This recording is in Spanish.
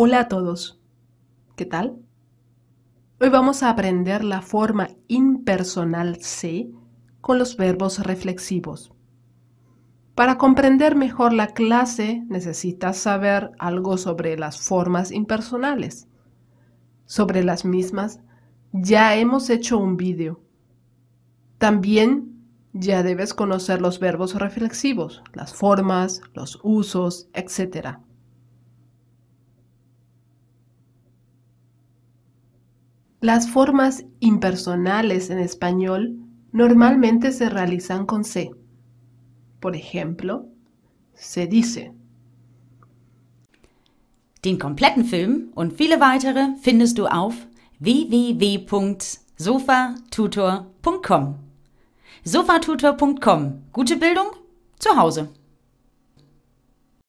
Hola a todos. ¿Qué tal? Hoy vamos a aprender la forma impersonal se con los verbos reflexivos. Para comprender mejor la clase necesitas saber algo sobre las formas impersonales. Sobre las mismas ya hemos hecho un vídeo. También ya debes conocer los verbos reflexivos, las formas, los usos, etc. Las formas impersonales en español normalmente se realizan con C. Por ejemplo, se dice. Den kompletten Film und viele weitere findest du auf www.sofatutor.com. Sofatutor.com. Gute Bildung zu Hause.